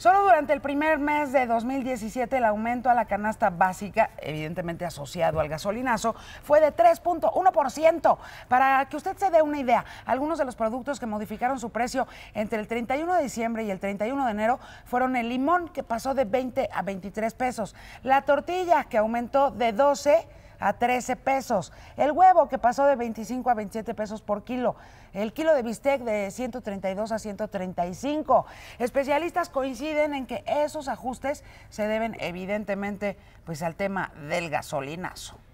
Solo durante el primer mes de 2017 el aumento a la canasta básica, evidentemente asociado al gasolinazo, fue de 3.1%. Para que usted se dé una idea, algunos de los productos que modificaron su precio entre el 31 de diciembre y el 31 de enero fueron el limón, que pasó de 20 a 23 pesos, la tortilla, que aumentó de 12 a 13 pesos. El huevo que pasó de 25 a 27 pesos por kilo. El kilo de bistec de 132 a 135. Especialistas coinciden en que esos ajustes se deben evidentemente pues al tema del gasolinazo.